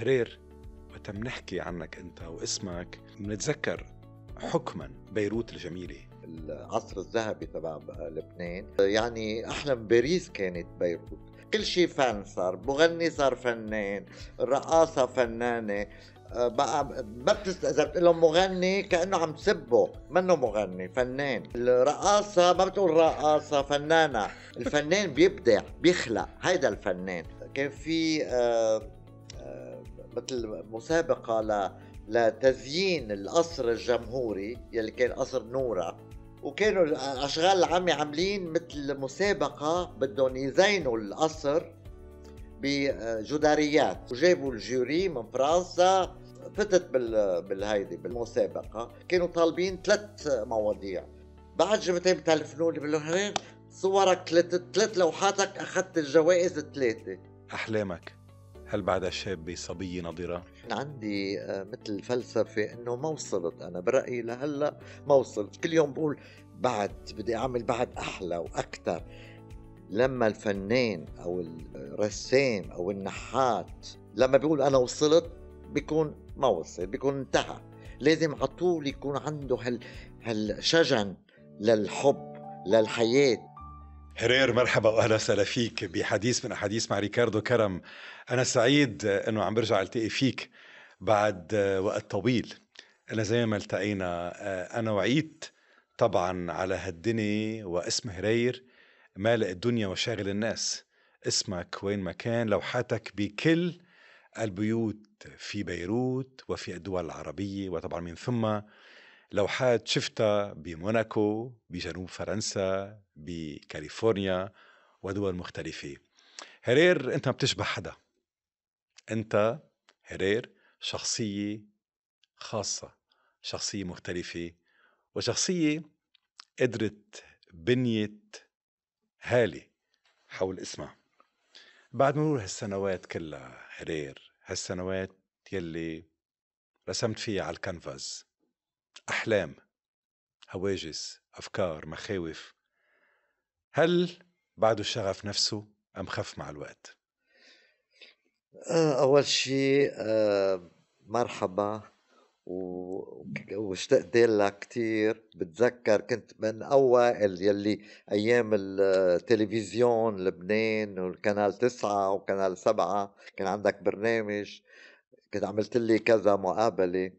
هرير وقت بنحكي عنك انت واسمك بنتذكر حكما بيروت الجميله العصر الذهبي تبع لبنان يعني احلى باريس كانت بيروت كل شيء فن صار مغني صار فنان الرقاصه فنانه آه، بقى ما بتس... اذا بتقول مغني كانه عم تسبه منه مغني فنان الرقاصه ما بتقول رقاصه فنانه الفنان بيبدع بيخلق هيدا الفنان كان في آه مثل مسابقة ل لتزيين القصر الجمهوري يلي كان قصر نورة وكانوا الأشغال العامة عاملين مثل مسابقة بدهم يزينوا القصر بجداريات وجابوا الجوري من فرنسا فتت بال... بالهيدي بالمسابقة كانوا طالبين ثلاث مواضيع بعد جبتين بتلفنوني لهم صورك ثلاث ثلاث لوحاتك أخذت الجوائز الثلاثة أحلامك هل بعدها شابة صبية نضرة؟ عندي آه، مثل فلسفة أنه ما وصلت أنا برأيي لهلأ ما وصلت كل يوم بقول بعد بدي أعمل بعد أحلى وأكثر لما الفنان أو الرسام أو النحات لما بيقول أنا وصلت بيكون ما وصل بيكون انتهى لازم على طول يكون عنده هال هالشجن للحب للحياة هرير مرحبا واهلا وسهلا فيك بحديث من احاديث مع ريكاردو كرم انا سعيد انه عم برجع التقي فيك بعد وقت طويل انا زي ما التقينا آه، انا وعيت طبعا على هالدني واسم هرير مالق الدنيا وشاغل الناس اسمك وين ما كان لوحاتك بكل البيوت في بيروت وفي الدول العربية وطبعا من ثم لوحات شفتها بموناكو بجنوب فرنسا بكاليفورنيا ودول مختلفة هرير أنت ما بتشبه حدا أنت هرير شخصية خاصة شخصية مختلفة وشخصية قدرت بنية هالة حول اسمها بعد مرور هالسنوات كلها هرير هالسنوات يلي رسمت فيها على الكنفاز أحلام هواجس أفكار مخاوف هل بعده الشغف نفسه أم خف مع الوقت؟ آه، أول شيء آه، مرحبا واشتقت لك كثير بتذكر كنت من اوائل يلي ايام التلفزيون لبنان والكنال تسعة وكنال سبعة كان عندك برنامج كنت عملت لي كذا مقابله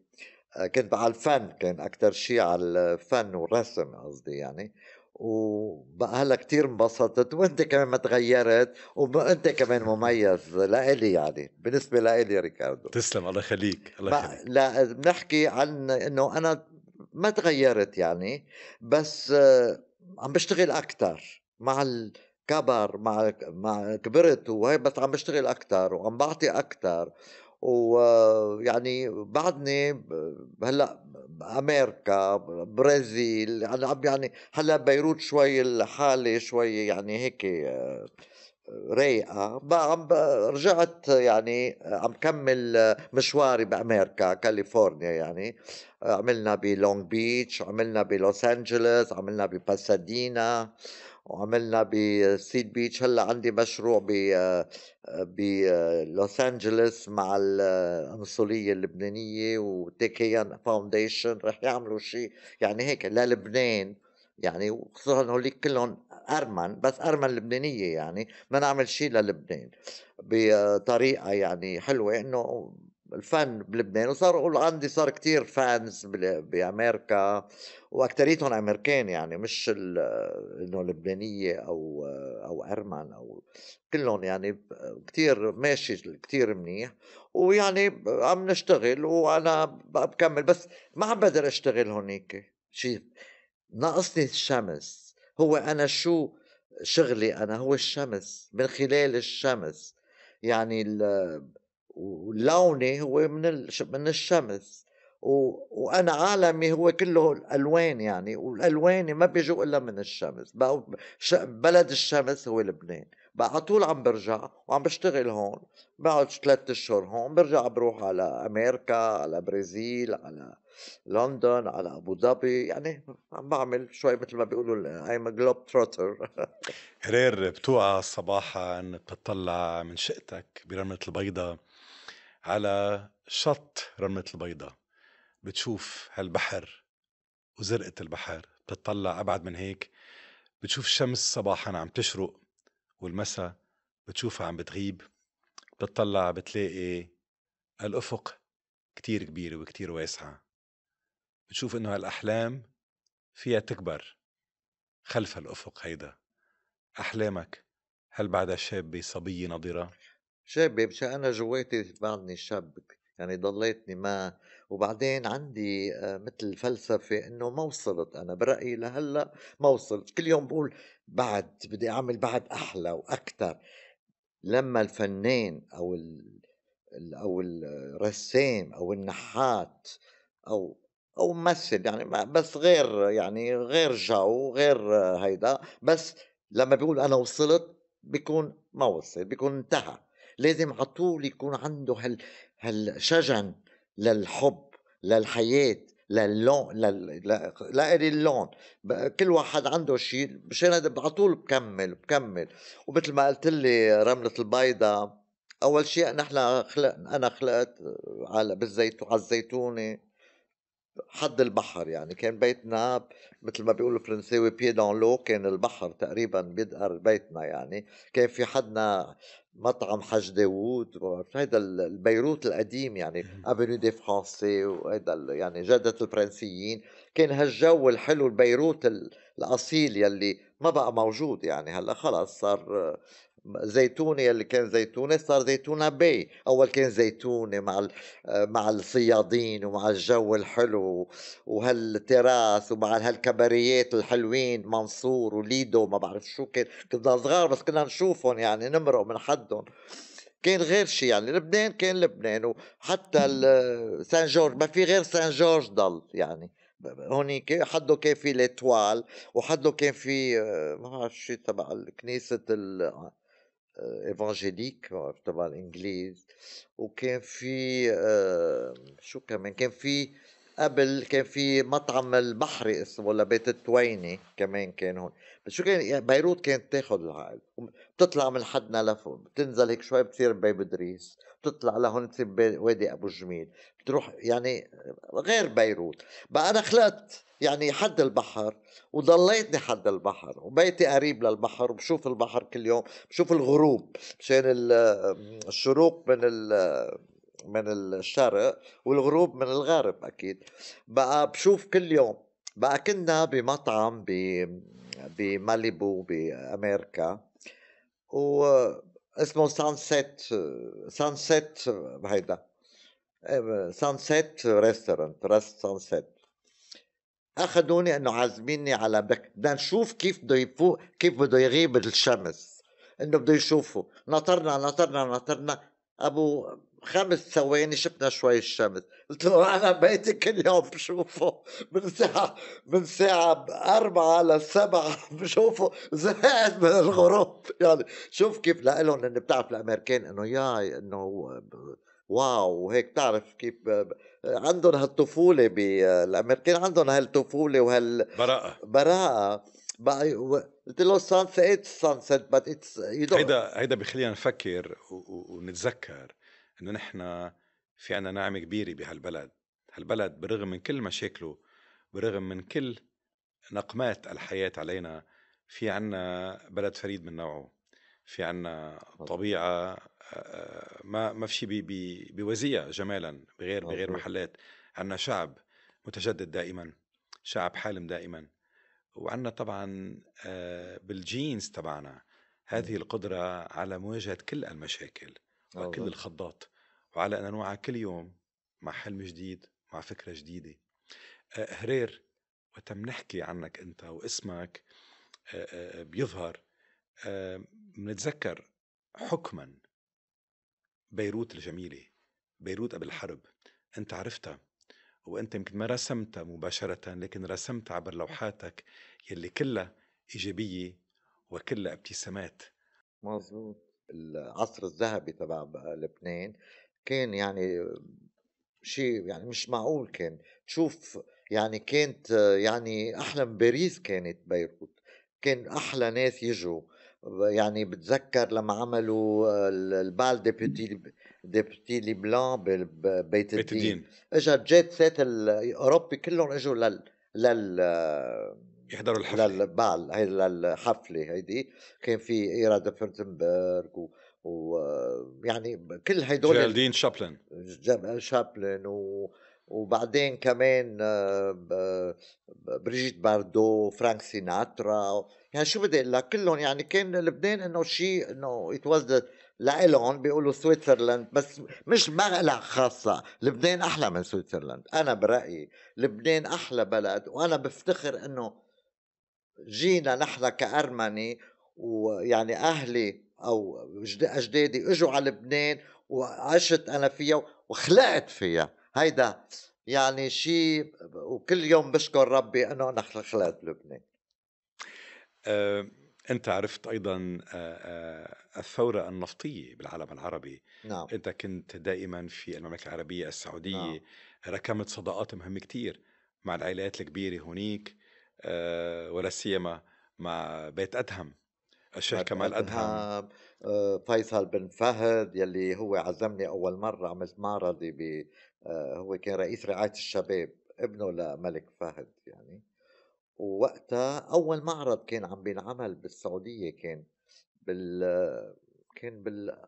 آه، كنت على الفن كان اكثر شيء على الفن والرسم قصدي يعني وبقى هلا كثير انبسطت وانت كمان ما تغيرت وانت كمان مميز لإلي يعني بالنسبه لإلي ريكاردو تسلم الله يخليك الله يخليك لا بنحكي عن انه انا ما تغيرت يعني بس عم بشتغل اكثر مع الكبر مع مع كبرت وهي بس عم بشتغل اكثر وعم بعطي اكثر ويعني بعدني هلا امريكا برازيل انا يعني عم يعني هلا بيروت شوي الحاله شوي يعني هيك رايقه عم رجعت يعني عم كمل مشواري بامريكا كاليفورنيا يعني عملنا بلونج بيتش عملنا بلوس انجلوس عملنا بباسادينا وعملنا بسيد بيتش هلا عندي مشروع ب بلوس انجلوس مع القنصليه اللبنانيه وتيكيان فاونديشن رح يعملوا شيء يعني هيك للبنان يعني وخصوصا هوليك كلهم ارمن بس ارمن لبنانيه يعني ما نعمل شيء للبنان بطريقه يعني حلوه انه الفن بلبنان وصاروا عندي صار كتير فانز بامريكا واكتريتهم امريكان يعني مش انه لبنانيه او او ارمن او كلهم يعني كتير ماشي كتير منيح ويعني عم نشتغل وانا بكمل بس ما عم بقدر اشتغل هونيك شيء ناقصني الشمس هو انا شو شغلي انا هو الشمس من خلال الشمس يعني ولوني هو من من الشمس وانا عالمي هو كله الالوان يعني والالوان ما بيجوا الا من الشمس بلد الشمس هو لبنان بقى على طول عم برجع وعم بشتغل هون بقعد ثلاثة اشهر هون برجع بروح على امريكا على برازيل على لندن على ابو ظبي يعني عم بعمل شوي مثل ما بيقولوا ايم جلوب تروتر هرير بتوقع الصباح انك تطلع من شقتك برملة البيضة على شط رملة البيضة بتشوف هالبحر وزرقة البحر بتطلع أبعد من هيك بتشوف الشمس صباحا عم تشرق والمساء بتشوفها عم بتغيب بتطلع بتلاقي الأفق كتير كبيرة وكتير واسعة بتشوف إنه هالأحلام فيها تكبر خلف الأفق هيدا أحلامك هل بعدها شابة صبية نضرة؟ شابه مشان أنا جواتي بعدني شاب يعني ضليتني ما وبعدين عندي آه، مثل فلسفة إنه ما وصلت أنا برأيي لهلا ما وصلت كل يوم بقول بعد بدي أعمل بعد أحلى وأكثر لما الفنان أو ال أو الرسام أو النحات أو أو ممثل يعني بس غير يعني غير جو غير آه، هيدا بس لما بيقول أنا وصلت بيكون ما وصل بيكون انتهى لازم على طول يكون عنده هال هالشجن للحب للحياه للون لل... لأري اللون كل واحد عنده شيء مشان هذا على طول بكمل بكمل ومثل ما قلت لي رملة البيضة أول شيء نحن خلق أنا خلقت على بالزيتون على الزيتونة حد البحر يعني كان بيتنا مثل ما بيقولوا الفرنساوي بي دون لو كان البحر تقريبا بيدقر بيتنا يعني كان في حدنا مطعم حج داوود هيدا البيروت القديم يعني افينيو دي فرانسي وهيدا يعني جده الفرنسيين كان هالجو الحلو البيروت الاصيل يلي ما بقى موجود يعني هلا خلص صار زيتونه اللي كان زيتونه صار زيتونة بي أول كان زيتونه مع آه، مع الصيادين ومع الجو الحلو وهالتراس ومع هالكباريات الحلوين منصور وليدو ما بعرف شو كان كنا صغار بس كنا نشوفهم يعني نمرق من حدهم كان غير شيء يعني لبنان كان لبنان وحتى سان جورج ما في غير سان جورج ضل يعني هونيك حده كان في ليتوال وحده كان في آه، ما بعرف شو تبع كنيسه ال... Euh, évangélique, en anglais ou qu'en fille, euh, قبل كان في مطعم البحري اسمه ولا بيت التويني كمان كان هون بس شو كان يعني بيروت كانت تاخذ العقل بتطلع من حدنا لفوق بتنزل هيك شوي بتصير ببيب ادريس بتطلع لهون بتصير وادي ابو جميل بتروح يعني غير بيروت بقى انا خلقت يعني حد البحر وضليتني حد البحر وبيتي قريب للبحر وبشوف البحر كل يوم بشوف الغروب مشان الشروق من ال من الشرق والغروب من الغرب اكيد بقى بشوف كل يوم بقى كنا بمطعم ب بماليبو بامريكا و اسمه سانسيت سانسيت هيدا سانسيت ريستورانت ريست سانسيت اخذوني انه عازميني على بك بدنا نشوف كيف بده يفوق كيف بده يغيب الشمس انه بده يشوفه نطرنا نطرنا نطرنا ابو خمس ثواني شفنا شوي الشمس قلت له انا بيتي كل يوم بشوفه من ساعه من ساعه أربعة لسبعة بشوفه زهقت من الغروب يعني شوف كيف لهم انه بتعرف الامريكان انه ياي انه واو هيك بتعرف كيف عندهم هالطفوله بالامريكان عندهم هالطفوله وهال براءه براءه قلت له السانسيت سانسيت بس هيدا هيدا بخلينا نفكر ونتذكر انه نحن في عنا نعمه كبيره بهالبلد هالبلد برغم من كل مشاكله برغم من كل نقمات الحياه علينا في عنا بلد فريد من نوعه في عنا طبيعه آه، آه، ما ما في شيء بوزيع جمالا بغير بغير محلات عنا شعب متجدد دائما شعب حالم دائما وعنا طبعا آه، بالجينز تبعنا هذه القدرة على مواجهة كل المشاكل مع آه، كل الخضات وعلى أنواعها كل يوم مع حلم جديد مع فكرة جديدة آه، هرير وقت بنحكي عنك أنت واسمك آه، بيظهر بنتذكر حكما بيروت الجميلة بيروت قبل الحرب أنت عرفتها وأنت يمكن ما رسمتها مباشرة لكن رسمتها عبر لوحاتك يلي كلها إيجابية وكلها ابتسامات مظبوط العصر الذهبي تبع لبنان كان يعني شيء يعني مش معقول كان تشوف يعني كانت يعني احلى من باريس كانت بيروت كان احلى ناس يجوا يعني بتذكر لما عملوا البال ديبوتي ديبوتي لي بلان بيت الدين اجت جيت سات الاوروبي كلهم اجوا لل لل يحضروا الحفله للبال هي للحفله هيدي كان في ايرا دفرتنبرغ و... ويعني كل هيدول جيرالدين شابلن شابلن و... وبعدين كمان آه، بريجيت باردو فرانك سيناترا يعني شو بدي اقول لك كلهم يعني كان لبنان انه شيء انه ات واز لإلهم بيقولوا سويسرلاند بس مش مغلق خاصة لبنان أحلى من سويسرلاند أنا برأيي لبنان أحلى بلد وأنا بفتخر أنه جينا نحن كأرمني ويعني أهلي أو أجدادي إجوا على لبنان وعشت أنا فيها وخلقت فيها هيدا يعني شيء وكل يوم بشكر ربي أنه أنا خلقت لبنان آه، انت عرفت ايضا آه، آه، الثوره النفطيه بالعالم العربي نعم. انت كنت دائما في المملكه العربيه السعوديه نعم. ركمت صداقات مهمه كتير مع العائلات الكبيره هناك آه، ولا سيما مع بيت أدهم الشيخ كمال أدهم آه، فيصل بن فهد يلي هو عزمني أول مرة عملت معرضي ب آه، هو كان رئيس رعاية الشباب ابنه لملك فهد يعني ووقتها أول معرض كان عم بينعمل بالسعودية كان بال كان بال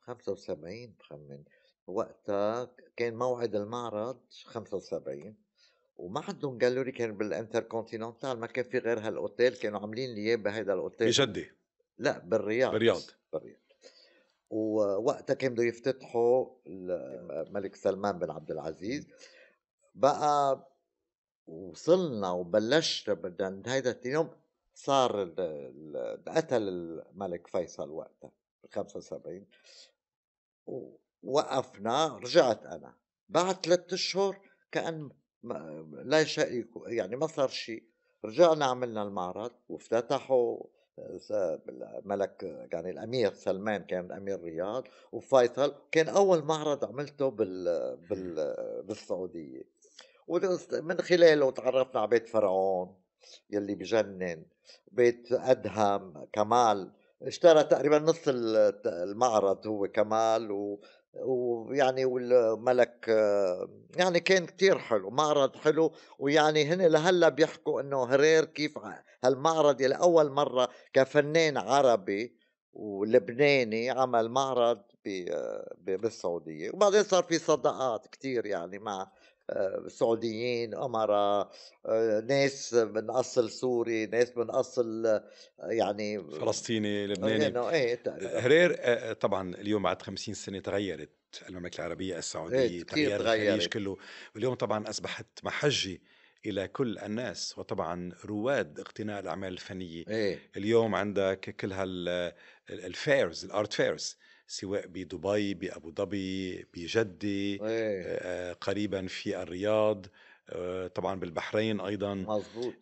75 بخمن وقتها كان موعد المعرض 75 وما عندهم جالوري كان بالانتركونتيننتال ما كان في غير هالاوتيل كانوا عاملين لي اياه بهيدا الاوتيل بجدة لا بالرياض بالرياض بالرياض ووقتها كان بده يفتتحوا الملك سلمان بن عبد العزيز بقى وصلنا وبلشت بدنا هيدا يوم صار قتل الملك فيصل وقتها ب 75 ووقفنا رجعت انا بعد ثلاث اشهر كان لا شيء يعني ما صار شيء رجعنا عملنا المعرض وافتتحوا آه، ملك يعني الامير سلمان كان امير الرياض وفيصل كان اول معرض عملته بال بال بالسعوديه ومن خلاله تعرفنا على بيت فرعون يلي بجنن بيت ادهم كمال اشترى تقريبا نص المعرض هو كمال و ويعني والملك يعني كان كتير حلو معرض حلو ويعني هن لهلا بيحكوا انه هرير كيف هالمعرض لاول مره كفنان عربي ولبناني عمل معرض بالسعوديه وبعدين صار في صداقات كتير يعني مع آه، سعوديين امراء آه، ناس من أصل سوري ناس من أصل آه، يعني فلسطيني لبناني يعني ايه هرير طبعا اليوم بعد 50 سنة تغيرت المملكة العربية السعودية إيه، تغير الخليج كله واليوم طبعا أصبحت محجة الى كل الناس وطبعا رواد اقتناء الاعمال الفنيه إيه؟ اليوم عندك كل هال الفيرز الارت فيرز سواء بدبي بأبو ظبي بجدة إيه. قريبا في الرياض طبعا بالبحرين أيضا مزبوط.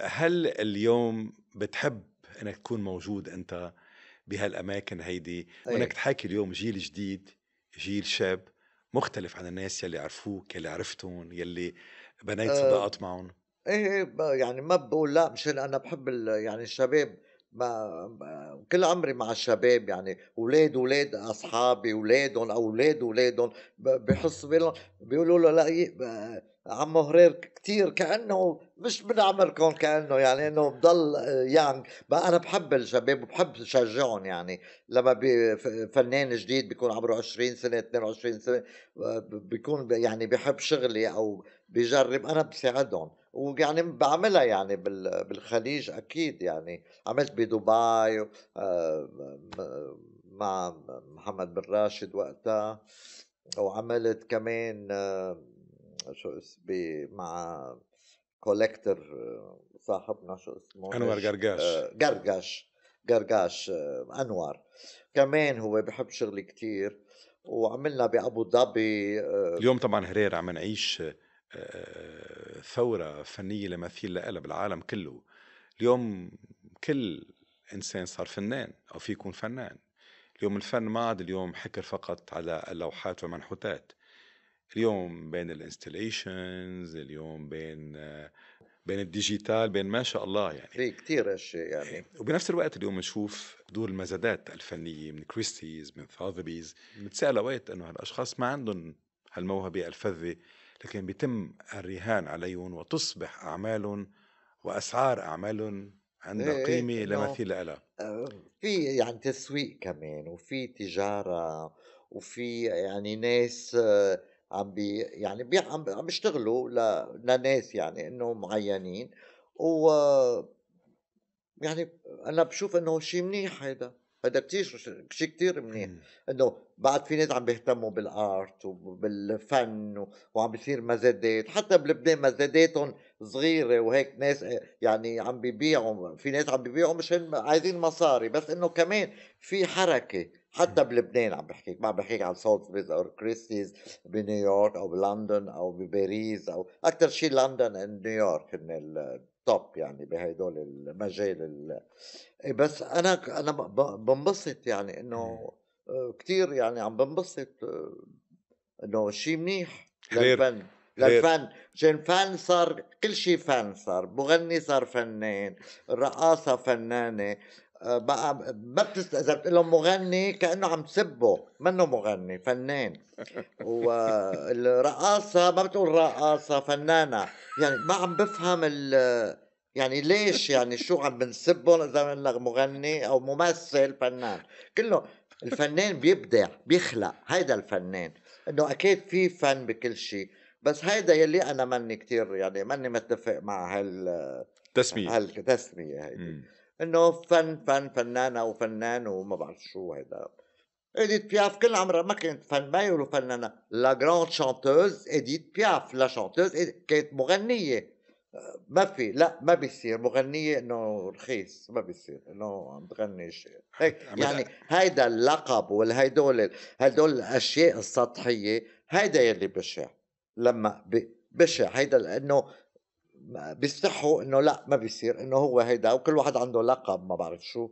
هل اليوم بتحب أنك تكون موجود أنت بهالأماكن هيدي إيه. وأنك طيب. تحاكي اليوم جيل جديد جيل شاب مختلف عن الناس يلي عرفوك يلي عرفتهم يلي بنيت آه. صداقات معهم ايه, إيه، يعني ما بقول لا مشان انا بحب يعني الشباب ما كل عمري مع الشباب يعني اولاد اولاد اصحابي اولادهم اولاد اولادهم بحس بالهم بيقولوا له لا إيه، عمو هرير كثير كانه مش من عمركم كانه يعني انه بضل يانج بقى انا بحب الشباب وبحب شجعهم يعني لما فنان جديد بيكون عمره 20 سنه 22 سنه بيكون يعني بحب شغلي او بجرب انا بساعدهم ويعني بعملها يعني بالخليج اكيد يعني عملت بدبي آه، مع محمد بن راشد وقتها وعملت كمان آه، شو اسمه مع كوليكتر آه، صاحبنا شو اسمه انور قرقاش قرقاش قرقاش انور كمان هو بحب شغلي كتير وعملنا بابو ظبي اليوم طبعا هرير عم نعيش ثورة فنية لا مثيل لها بالعالم كله اليوم كل إنسان صار فنان أو في يكون فنان اليوم الفن ما عاد اليوم حكر فقط على اللوحات والمنحوتات اليوم بين الانستليشنز اليوم بين بين الديجيتال بين ما شاء الله يعني في كثير اشياء يعني إيه، وبنفس الوقت اليوم نشوف دور المزادات الفنيه من كريستيز من فاذبيز بنتسال اوقات انه هالاشخاص ما عندهم هالموهبه الفذه لكن بيتم الرهان عليهم وتصبح أعمالهم وأسعار أعمالهم عندها إيه، إيه، قيمة إيه لا مثيل لها آه، في يعني تسويق كمان وفي تجارة وفي يعني ناس آه، عم بي يعني بي عم, عم بيشتغلوا لناس يعني انه معينين و يعني انا بشوف انه شيء منيح هذا هذا كتير شيء كتير منيح انه بعد في ناس عم بيهتموا بالارت وبالفن وعم بيصير مزادات حتى بلبنان مزاداتهم صغيره وهيك ناس آه، يعني عم بيبيعوا في ناس عم بيبيعوا مشان عايزين مصاري بس انه كمان في حركه حتى بلبنان عم بحكيك ما عم بحكيك عن سولزبيز او كريستيز بنيويورك او بلندن او بباريس او اكثر شيء لندن نيويورك هن توب يعني بهدول المجال ال... إيه، بس انا انا بنبسط يعني انه آه، كثير يعني عم بنبسط آه، انه شيء منيح للفن للفن جن فان صار كل شيء فان صار مغني صار فنان الرقاصة فنانة بقى ما بتست... اذا بتقول له مغني كانه عم تسبه منه مغني فنان والرقاصه ما بتقول رقاصه فنانه يعني ما عم بفهم ال... يعني ليش يعني شو عم بنسبهم اذا بنلغ مغني او ممثل فنان كله الفنان بيبدع بيخلق هيدا الفنان انه اكيد في فن بكل شيء بس هيدا يلي انا ماني كتير يعني ماني متفق مع هال تسمية هالتسمية هيدي انه فن فن فنانه وفنان وما بعرف شو هيدا اديت بياف كل عمرها ما كانت فن ما يقولوا فنانه لا جراند شانتوز اديت بياف لا شانتوز كانت مغنيه ما في لا ما بيصير مغنية انه رخيص ما بيصير انه عم تغني شيء هيك يعني هيدا اللقب والهيدول هدول الاشياء السطحية هيدا يلي بشع لما بشع هيدا لانه بيصحوا انه لا ما بيصير انه هو هيدا وكل واحد عنده لقب ما بعرف شو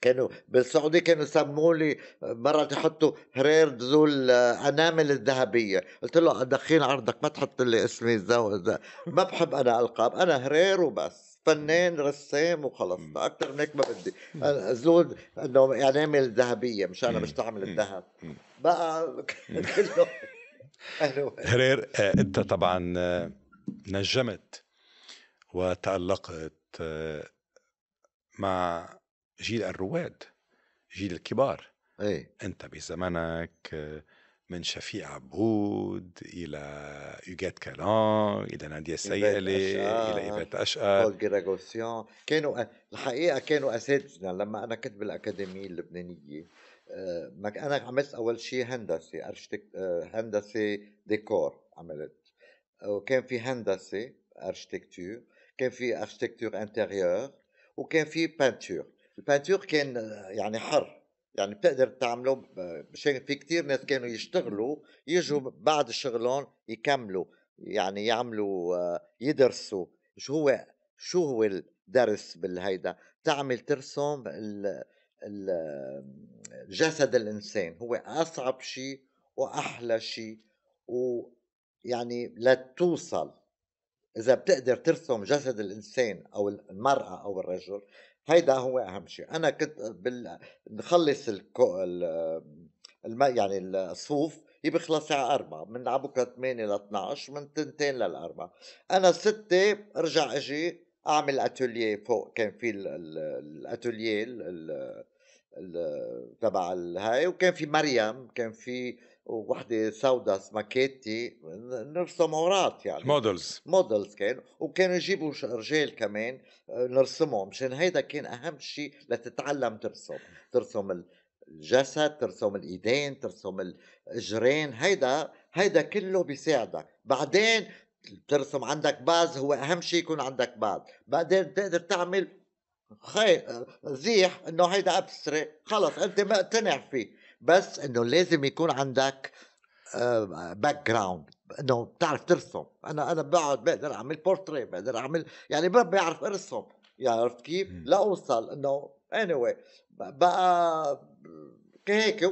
كانوا بالسعوديه كانوا يسموا لي مره تحطوا هرير ذو الانامل آه، الذهبيه قلت له دخين عرضك ما تحط لي اسمي ذو ما بحب انا القاب انا هرير وبس فنان رسام وخلص اكثر من هيك ما بدي زود انه يعني انامل ذهبيه مش انا بستعمل الذهب بقى كله هرير آه، انت طبعا آه، نجمت وتألقت آه، مع جيل الرواد جيل الكبار أي. أنت بزمنك آه، من شفيق عبود إلى يوجات كالان إلى نادية سيالي إلى إيبات أشقر كانوا آه، الحقيقة كانوا أساتذة لما أنا كنت بالأكاديمية اللبنانية أنا عملت أول شيء هندسة هندسة ديكور عملت وكان في هندسه اركتكتور كان في اركتكتور انتيريور وكان في بانتور البانتور كان يعني حر يعني بتقدر تعمله مشان في كتير ناس كانوا يشتغلوا يجوا بعد شغلهم يكملوا يعني يعملوا يدرسوا شو هو شو هو الدرس بالهيدا تعمل ترسم جسد الانسان هو اصعب شيء واحلى شيء يعني لتوصل إذا بتقدر ترسم جسد الإنسان أو المرأة أو الرجل هيدا هو أهم شيء أنا كنت بال... نخلص الكو... الم... يعني الصوف هي بخلص على أربعة من عبوكة بكرة 8 ل 12 من تنتين للأربعة أنا ستة أرجع أجي أعمل أتوليه فوق كان في الأتوليه تبع هاي وكان في مريم كان في ووحده سودا سماكيتي كيتي نرسمورات يعني مودلز مودلز كانوا وكانوا يجيبوا رجال كمان آه، نرسمهم مشان هيدا كان اهم شيء لتتعلم ترسم ترسم الجسد ترسم الايدين ترسم الاجرين هيدا هيدا كله بيساعدك بعدين ترسم عندك باز هو اهم شيء يكون عندك باز بعدين بتقدر تعمل خي آه، زيح انه هيدا ابستري خلص انت مقتنع فيه بس انه لازم يكون عندك باك آه، جراوند انه بتعرف ترسم انا انا بقعد بقدر اعمل بورتري بقدر اعمل يعني بعرف ارسم عرفت كيف؟ لاوصل انه اني anyway بقى هيك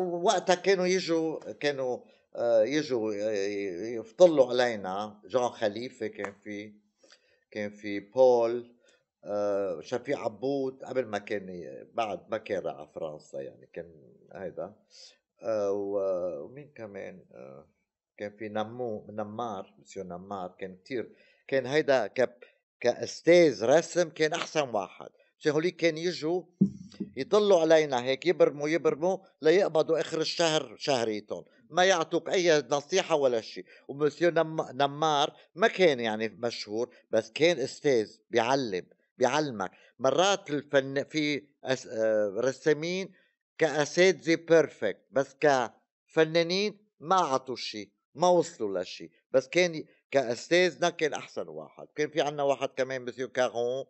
وقتها كانوا يجوا كانوا آه، يجوا آه، يفطلوا علينا جون خليفه كان في كان في بول آه، شفيع عبود قبل ما كان بعد ما كان على فرنسا يعني كان هيدا آه، ومين كمان آه، كان في نمو نمار مسيو نمار كان كثير كان هيدا كب كاستاذ رسم كان احسن واحد مشان هوليك كان يجوا يطلوا علينا هيك يبرموا يبرموا ليقبضوا اخر الشهر شهريتهم ما يعطوك اي نصيحه ولا شيء ومسيو نمار ما كان يعني مشهور بس كان استاذ بيعلم بيعلمك مرات الفن في أس... آه، رسامين كاساتذه بيرفكت بس كفنانين ما عطوا شيء ما وصلوا لشيء بس كان كاستاذنا كان احسن واحد كان في عنا واحد كمان مسيو كارون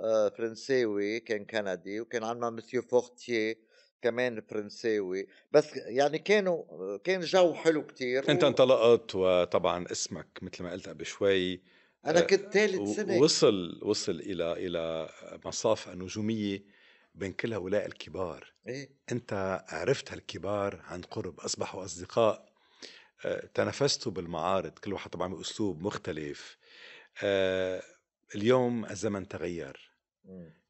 آه، فرنساوي كان كندي وكان عنا مسيو فورتيه كمان فرنساوي بس يعني كانوا كان جو حلو كتير انت انطلقت وطبعا اسمك مثل ما قلت قبل شوي انا آه، كنت ثالث سنه وصل وصل الى الى مصاف النجوميه بين كل هؤلاء الكبار إيه؟ انت عرفت هالكبار عن قرب اصبحوا اصدقاء آه، تنافستوا بالمعارض كل واحد طبعا باسلوب مختلف آه، اليوم الزمن تغير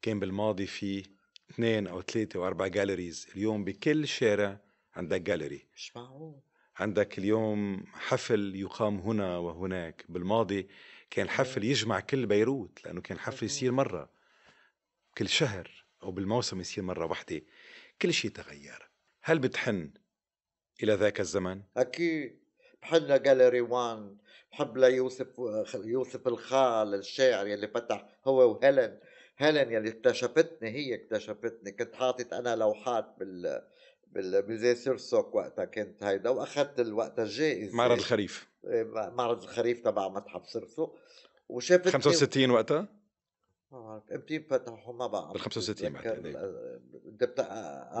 كان بالماضي في اثنين او ثلاثه واربع جاليريز اليوم بكل شارع عندك جاليري مش معقول عندك اليوم حفل يقام هنا وهناك بالماضي كان حفل يجمع كل بيروت لأنه كان حفل يصير مرة كل شهر أو بالموسم يصير مرة واحدة كل شيء تغير هل بتحن إلى ذاك الزمن؟ أكيد بحن لجاليري وان بحب ليوسف يوسف الخال الشاعر يلي فتح هو وهيلين هيلين يلي اكتشفتني هي اكتشفتني كنت حاطط انا لوحات بال بالميزي سيرسوك وقتها كنت هيدا واخذت الوقت الجائزه معرض الخريف معرض الخريف تبع متحف سرسو وشافت 65 وقتها؟ ما بعرف امتى فتحوا ما بعرف بال 65 انت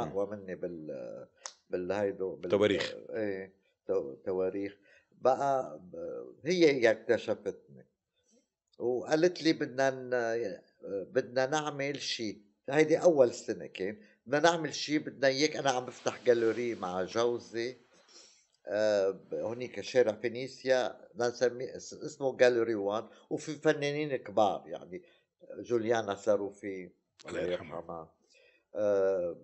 اقوى مني بال بالهيدو بالتواريخ ايه تواريخ بقى هي هي اكتشفتني وقالت لي بدنا بدنا نعمل شيء هيدي اول سنه كان بدنا نعمل شيء بدنا اياك انا عم بفتح جالوري مع جوزي آه، هنيك شارع فينيسيا نسميه اسمه جاليري وان وفي فنانين كبار يعني جوليانا ساروفي الله يرحمها آه،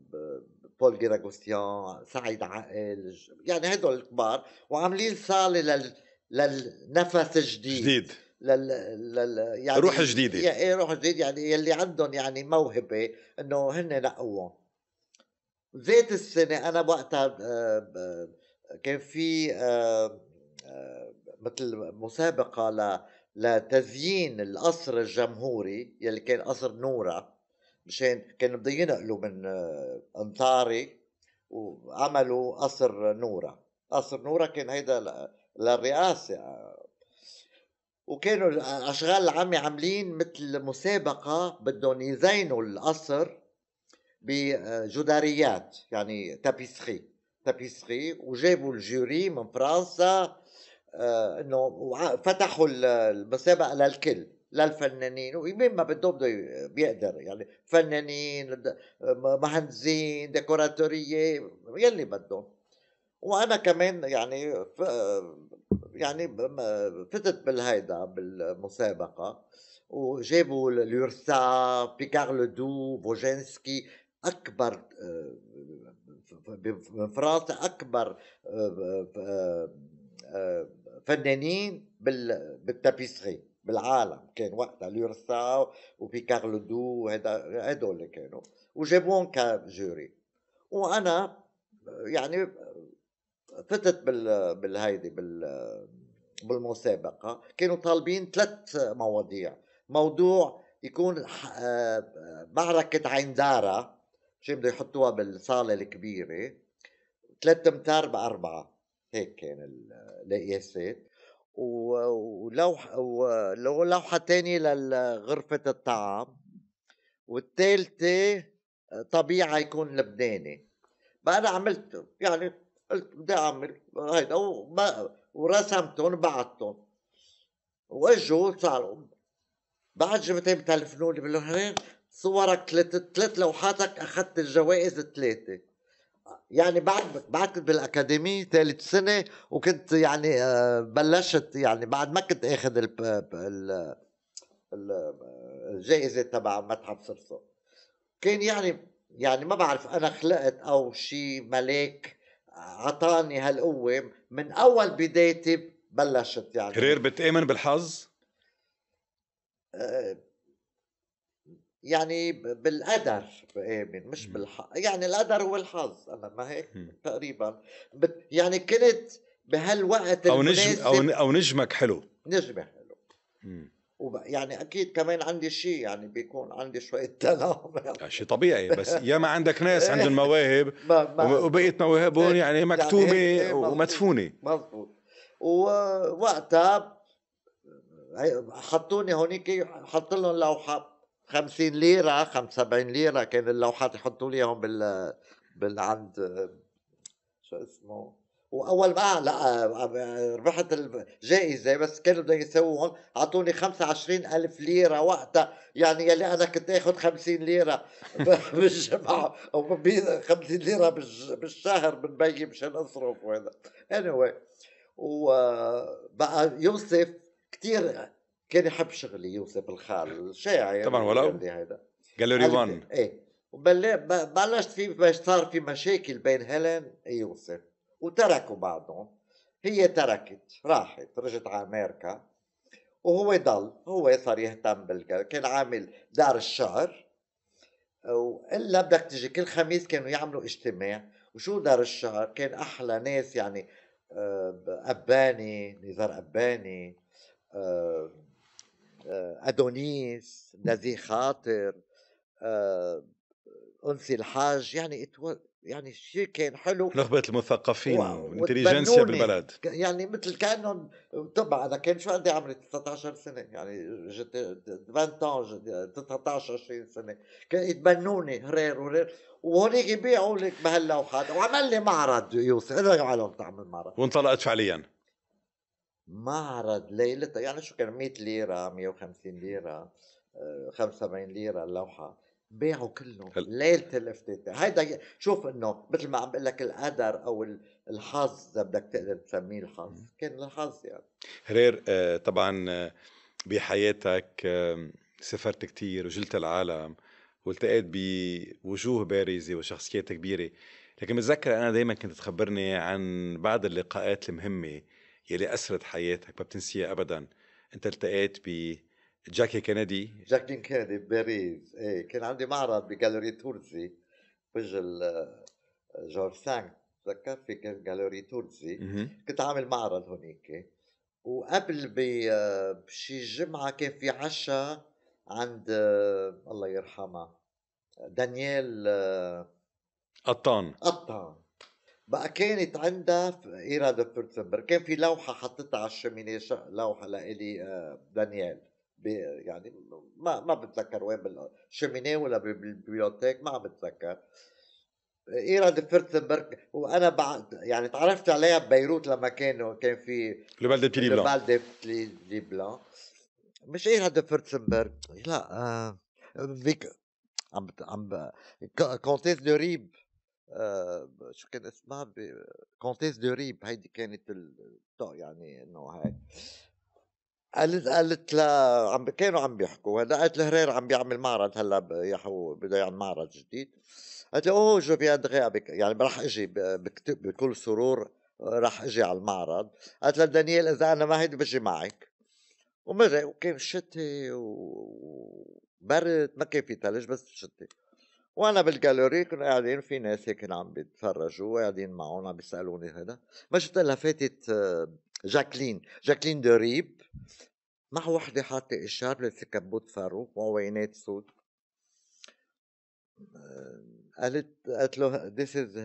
بول جيراغوستيان سعيد عائل يعني هدول الكبار وعاملين صاله لل... للنفس الجديد جديد لل... لل... يعني روح جديده يعني روح جديد يعني يلي عندهم يعني موهبه انه هن نقوهم ذات السنه انا وقتها آه، كان في مثل مسابقة لتزيين القصر الجمهوري يلي كان قصر نورة مشان كانوا بده ينقلوا من آه، انطاري وعملوا قصر نورة قصر نورة كان هيدا للرئاسة وكانوا الأشغال آه، العامة عاملين مثل مسابقة بدهم يزينوا القصر بجداريات يعني تابيسخي تابيسري وجابوا الجوري من فرنسا انه فتحوا المسابقه للكل للفنانين ومين ما بده بده بيقدر يعني فنانين مهندسين ديكوراتوريه يلي بدهم وانا كمان يعني يعني فتت بالهيدا بالمسابقه وجابوا ليورسا بيكار لدو بوجينسكي اكبر بفرنسا اكبر فنانين بالتابيسري بالعالم كان وقتها لورسا وبيكار لودو هذول اللي كانوا وجابوهم كجوري وانا يعني فتت بال بالهيدي بال بالمسابقه كانوا طالبين ثلاث مواضيع موضوع يكون آه، معركه عين داره شي بده يحطوها بالصاله الكبيره ثلاثة امتار بأربعة هيك كان القياسات ولوحة ولوحة تانية لغرفة الطعام والثالثة طبيعة يكون لبناني بقى أنا عملت يعني قلت بدي أعمل هيدا ورسمتهم وبعتهم واجوا صاروا بعد جبتهم لي بقول لهم صورك ثلاث ثلاث لوحاتك اخذت الجوائز الثلاثه يعني بعد بعد بالاكاديميه ثالث سنه وكنت يعني آه، بلشت يعني بعد ما كنت اخذ ال الجائزه تبع متحف صرصور كان يعني يعني ما بعرف انا خلقت او شيء ملاك عطاني هالقوه من اول بدايتي بلشت يعني كرير بتامن بالحظ؟ أه يعني بالقدر بآمن مش بالحظ يعني القدر هو الحظ أنا ما هيك تقريبا يعني كنت بهالوقت أو نجم أو, أو نجمك حلو نجمي حلو وب... يعني اكيد كمان عندي شيء يعني بيكون عندي شويه تناغم آه، شيء طبيعي بس يا ما عندك ناس عندهم مواهب وبقيت مواهبهم إيه، يعني, يعني مكتومه يعني ومدفونه مضبوط ووقتها حطوني هونيك حط لهم لوحه 50 ليره 75 ليره كان اللوحات يحطوا لي اياهم بال بال عند شو اسمه واول ما لا ربحت الجائزه بس كانوا بدهم يسووهم اعطوني 25 الف ليره وقتها يعني يلي انا كنت اخذ 50 ليره بالجمعه او 50 ليره بالشهر من بيي مشان اصرف وهذا anyway وبقى يوسف كثير كان يحب شغلي يوسف الخال يعني طبعا ولو جاليري 1 ايه بلشت في باش صار في مشاكل بين هيلين ويوسف وتركوا بعضهم هي تركت راحت رجعت على امريكا وهو ضل هو صار يهتم بالكل كان عامل دار الشعر والا بدك تجي كل خميس كانوا يعملوا اجتماع وشو دار الشعر كان احلى ناس يعني آه، أباني نزار أباني آه، ادونيس نزيه خاطر آه، انسي الحاج يعني اتو... يعني شيء كان حلو نخبه المثقفين والانتليجنسيا بالبلد يعني مثل كانهم طبعا انا كان شو عندي عمري 19 سنه يعني جت 20 19 20 سنه كان يتبنوني هرير وهرير وهونيك يبيعوا لك بهاللوحات وعمل لي معرض يوسف انا عليهم تعمل معرض وانطلقت فعليا معرض ليلتها يعني شو كان 100 ليرة 150 ليرة 75 آه، ليرة اللوحة باعوا كلهم هل... ليلة الافتتاح هيدا شوف انه مثل ما عم بقول لك القدر او الحظ اذا بدك تقدر تسميه الحظ كان الحظ يعني هرير آه، طبعا آه، بحياتك سافرت كثير وجلت العالم والتقيت بوجوه بارزة وشخصيات كبيرة لكن بتذكر أنا دايما كنت تخبرني عن بعض اللقاءات المهمة يلي اثرت حياتك ما بتنسيها أبدا أنت التقيت ب جاكي كندي جاكي كندي بباريس ايه كان عندي معرض بجاليري تورزي بوجه جورج سانك تذكرت في جاليري تورزي كنت عامل معرض هونيك وقبل آه، بشي جمعة كان في عشاء عند آه، الله يرحمها دانيال آه، قطان قطان بقى كانت عندها إيرا دو فورتسمبر كان في لوحة حطتها على الشمينة لوحة لإلي آه، دانيال يعني ما ما بتذكر وين بالشمينيه ولا بالبيوتيك ما عم بتذكر ايرا دي فيرتنبرغ وانا بعد يعني تعرفت عليها ببيروت لما كانوا كان في لو دي بلي بلان بالدي بلي بلان مش ايرا دي فيرتنبرغ لا آه فيك عم عم كونتيس دو ريب آه، شو كان اسمها كونتيس دو ريب هيدي كانت يعني انه هاي قالت قالت لا عم كانوا عم بيحكوا هلا قالت لهرير عم بيعمل معرض هلا يحو بده يعمل معرض جديد قالت له اوه جو بيان يعني راح اجي بكتب بكل سرور راح اجي على المعرض قالت لها دانيال اذا انا ما هيدي بجي معك وما وكان شتي وبرد ما كان في ثلج بس شتي وانا بالجاليري كنا قاعدين في ناس هيك عم بيتفرجوا قاعدين معهم عم بيسالوني هذا ما شفت الا فاتت آه، جاكلين جاكلين دريب مع وحده حاطه إشارة في كبوت فاروق وعوينات سود آه، قالت قالت له ذيس از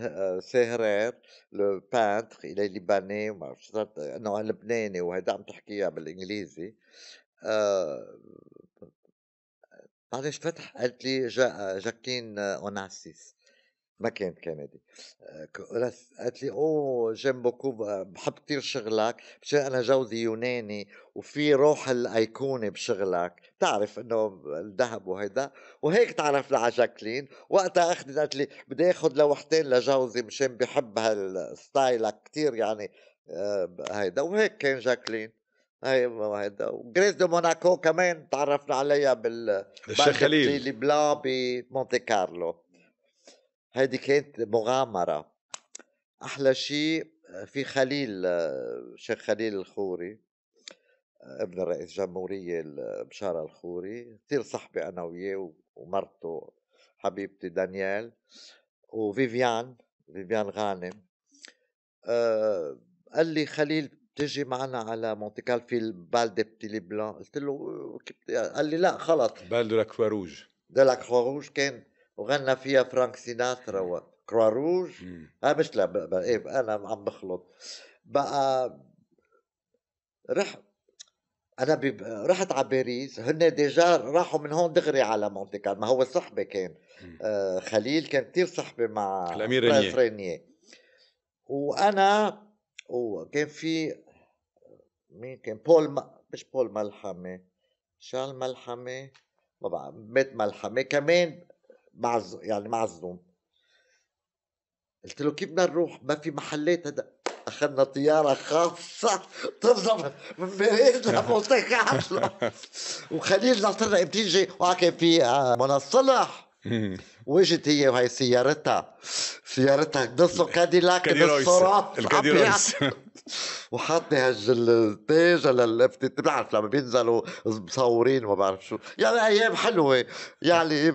سهرير لو بانتر الى لبناني وما بعرف انه لبناني وهيدا عم تحكيها بالانجليزي آه، معلش فتح قالت لي جا جاكين اوناسيس آه، ما كانت كندي آه، قالت لي اوه جيم بوكو بحب كثير شغلك مشان انا جوزي يوناني وفي روح الايقونه بشغلك بتعرف انه الذهب وهيدا وهيك تعرفنا على جاكلين وقتها اخذت قالت لي بدي اخذ لوحتين لجوزي مشان بحب هالستايلك كثير يعني آه، هيدا وهيك كان جاكلين اي هيدا وجريس دو موناكو كمان تعرفنا عليها بال الشيخ خليل بلان بمونتي كارلو هيدي كانت مغامره احلى شيء في خليل الشيخ خليل الخوري ابن رئيس الجمهورية بشارة الخوري كثير صحبي أنا وياه ومرته حبيبتي دانيال وفيفيان فيفيان غانم أه قال لي خليل بتجي معنا على مونتي دي بتي بتيلي بلان قلت له قال لي لا خلص دو لاكوا روج دو لاكوا روج كان وغنى فيها فرانك سيناترا كروا روج آه مش لا بقى إيه انا عم بخلط بقى رح انا رحت على باريس هن ديجا راحوا من هون دغري على مونتي كارل ما هو صحبه كان آه خليل كان كثير صحبه مع الامير رينيه وانا وكان في مين كان بول ما مش بول ملحمة شال ملحمة ما بعرف بيت ملحمة كمان معز يعني معزوم قلت له كيف بدنا نروح ما في محلات هذا اخذنا طياره خاصه طلعنا من باريس لمونتيك كارلو وخليل ناصرنا بتيجي وكان في آه، منى الصلح وجت هي وهي سيارتها سيارتها نصه كاديلاك بالصراط الكاديلاك الكاديرويس وحاطه هالتاج بتعرف لما بينزلوا مصورين وما بعرف شو يعني ايام حلوه يعني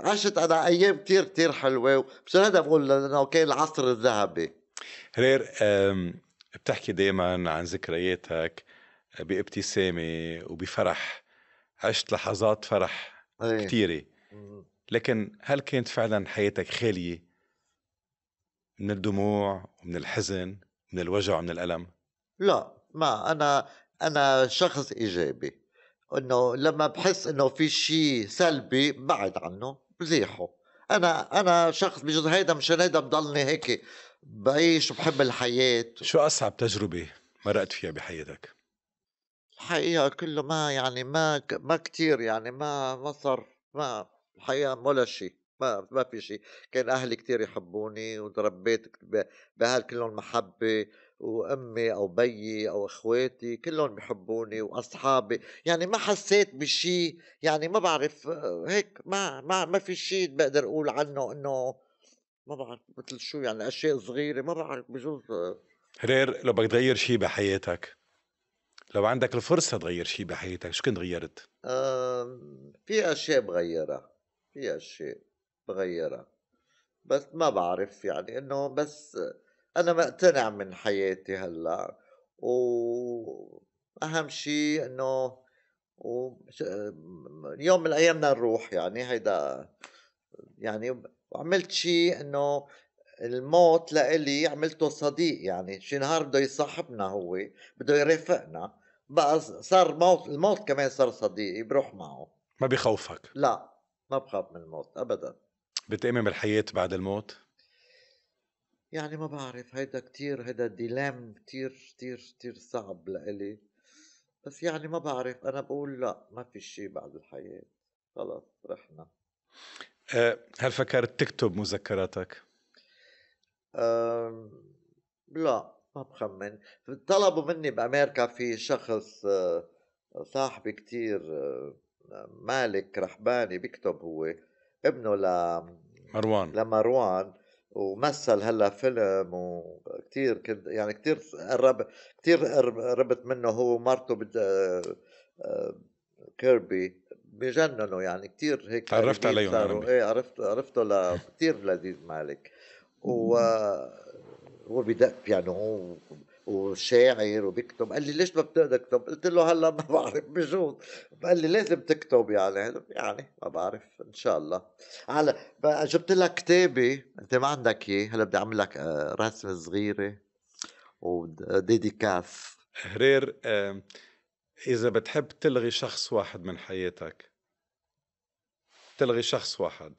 عشت انا ايام كتير كتير حلوه مشان هذا بقول انه كان العصر الذهبي هرير بتحكي دائما عن ذكرياتك بابتسامه وبفرح عشت لحظات فرح إيه. كثيره لكن هل كانت فعلا حياتك خاليه من الدموع ومن الحزن من الوجع ومن الالم لا ما انا انا شخص ايجابي انه لما بحس انه في شيء سلبي بعد عنه بزيحه انا انا شخص بجوز هيدا مشان هيدا بضلني هيك بعيش وبحب الحياه شو اصعب تجربه مرقت فيها بحياتك الحقيقه كله ما يعني ما ما كثير يعني ما ما صار ما الحقيقه ولا شيء ما ما في شيء كان اهلي كثير يحبوني وتربيت باهل كلهم محبه وامي او بيي او اخواتي كلهم بحبوني واصحابي يعني ما حسيت بشيء يعني ما بعرف آه، هيك ما ما ما في شيء بقدر اقول عنه انه ما بعرف مثل شو يعني اشياء صغيره ما بعرف بجوز آه. هرير لو بدك تغير شيء بحياتك لو عندك الفرصه تغير شيء بحياتك شو كنت غيرت؟ في اشياء بغيرها فيها شيء بغيرها بس ما بعرف يعني انه بس انا مقتنع من حياتي هلا واهم شيء انه و... يوم من الايام نروح يعني هيدا يعني وعملت شيء انه الموت لإلي عملته صديق يعني شي نهار بده يصاحبنا هو بده يرافقنا بقى صار موت الموت كمان صار صديقي بروح معه ما بيخوفك لا ما بخاف من الموت ابدا بتؤمن بالحياه بعد الموت؟ يعني ما بعرف هيدا كتير هيدا ديلام كتير كتير كتير صعب لإلي بس يعني ما بعرف أنا بقول لا ما في شيء بعد الحياة خلص رحنا آه، هل فكرت تكتب مذكراتك؟ لا ما بخمن طلبوا مني بأمريكا في شخص آه، صاحبي كتير آه، مالك رحباني بيكتب هو ابنه ل مروان لمروان ومثل هلا فيلم وكثير كنت يعني كثير قرب كثير قربت منه هو ومرته بد... آه، آه، كيربي بجننوا يعني كثير هيك عرفت عليهم ايه عرفت عرفته ل... كثير لذيذ مالك و هو بدق بيانو وشاعر وبيكتب قال لي ليش ما تكتب قلت له هلا ما بعرف بجوز قال لي لازم تكتب يعني يعني ما بعرف ان شاء الله على جبت لك كتابي انت ما عندك اياه هلا بدي اعمل لك آه، رسمه صغيره وديديكاف حرير اذا بتحب تلغي شخص واحد من حياتك تلغي شخص واحد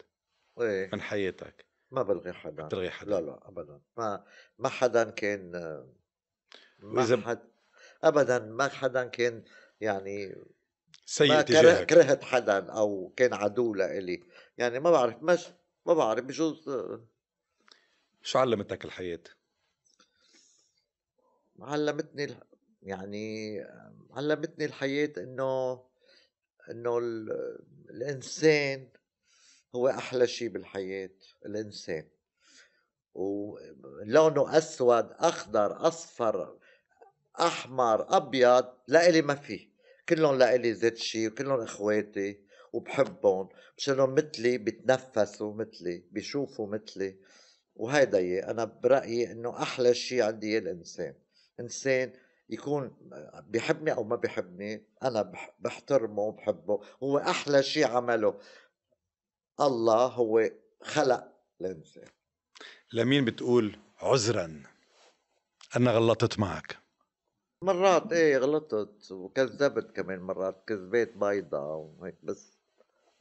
ايه من حياتك ما بلغي حدا بتلغي حدا لا لا ابدا ما ما حدا كان ما حد ابدا ما حدا كان يعني سيء ما كره كرهت حدا او كان عدو لإلي يعني ما بعرف مش ما بعرف بجوز آه، شو علمتك الحياه؟ علمتني يعني آه، علمتني الحياة إنه إنه الإنسان هو أحلى شيء بالحياة الإنسان ولونه أسود أخضر أصفر احمر ابيض لإلي ما في كلهم لإلي ذات شيء وكلهم اخواتي وبحبهم مشانهم مثلي بتنفسوا مثلي بيشوفوا مثلي وهيدا انا برايي انه احلى شيء عندي الانسان انسان يكون بيحبني او ما بيحبني انا بحترمه وبحبه هو احلى شيء عمله الله هو خلق الانسان لمين بتقول عذرا انا غلطت معك مرات ايه غلطت وكذبت كمان مرات كذبات بيضة وهيك بس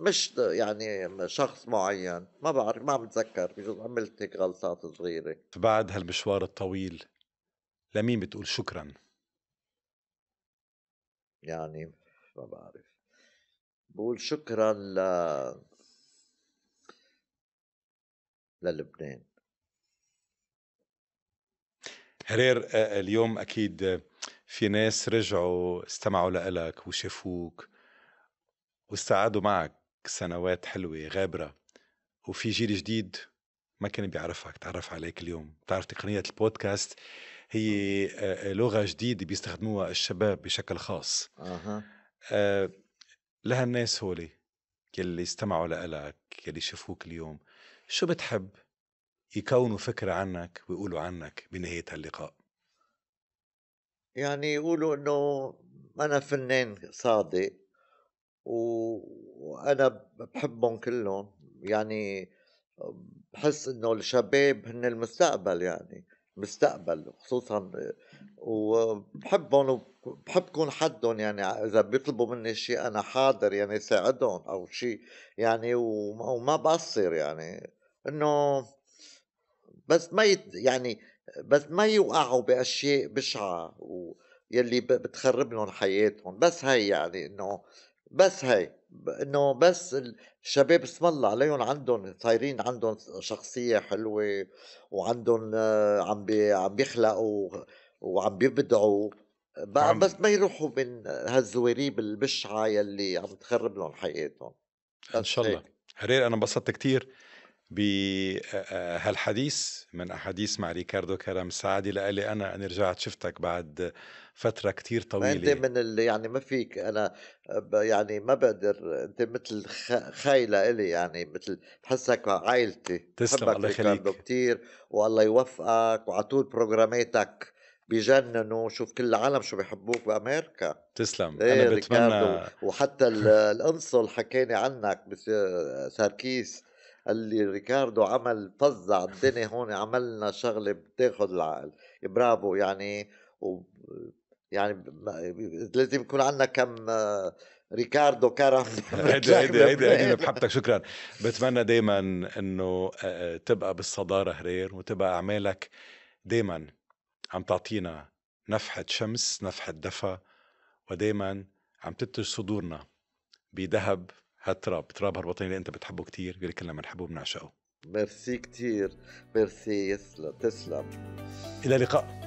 مش يعني شخص معين ما بعرف ما بتذكر بجوز عملت هيك غلطات صغيرة بعد هالمشوار الطويل لمين بتقول شكرا؟ يعني ما بعرف بقول شكرا ل للبنان هرير آه، اليوم اكيد في ناس رجعوا استمعوا لإلك وشافوك واستقعدوا معك سنوات حلوة غابرة وفي جيل جديد ما كان بيعرفك تعرف عليك اليوم تعرف تقنية البودكاست هي آه. آه، آه، لغة جديدة بيستخدموها الشباب بشكل خاص أه. لها الناس هولي يلي استمعوا لإلك يلي شافوك اليوم شو بتحب يكونوا فكرة عنك ويقولوا عنك بنهاية هاللقاء يعني يقولوا انه انا فنان صادق وانا بحبهم كلهم يعني بحس انه الشباب هن المستقبل يعني مستقبل خصوصا وبحبهم وبحب كون حدهم يعني اذا بيطلبوا مني شيء انا حاضر يعني ساعدهم او شيء يعني وما بقصر يعني انه بس ما يت يعني بس ما يوقعوا باشياء بشعه يلي بتخرب لهم حياتهم بس هي يعني انه بس هي انه بس الشباب اسم الله عليهم عندهم صايرين عندهم شخصيه حلوه وعندهم آه، عم بي عم بيخلقوا وعم بيبدعوا عم. بس ما يروحوا من هالزواريب البشعه يلي عم تخرب لهم حياتهم ان شاء الله هيك. هرير انا انبسطت كثير بهالحديث من أحاديث مع ريكاردو كرم سعدي لقال لي أنا أنا رجعت شفتك بعد فترة كتير طويلة أنت من اللي يعني ما فيك أنا يعني ما بقدر أنت مثل خايلة إلي يعني مثل بحسك عائلتي تسلم الله يخليك كثير والله يوفقك وعطول بروجراماتك بجننوا شوف كل العالم شو بيحبوك بامريكا تسلم ايه انا بتمنى وحتى القنصل حكاني عنك ساركيس قال لي ريكاردو عمل فظع الدنيا هون عملنا شغله بتاخذ العقل برافو يعني و يعني لازم يكون عندنا كم ريكاردو كرم هيدي هيدي هيدي هيدا بحبتك شكرا بتمنى دايما انه تبقى بالصداره هرير وتبقى اعمالك دايما عم تعطينا نفحه شمس نفحه دفى ودايما عم تتج صدورنا بذهب هالتراب تراب الوطني اللي انت بتحبه كتير بيقول كلنا بنحبه وبنعشقه ميرسي كتير ميرسي يسلم تسلم الى اللقاء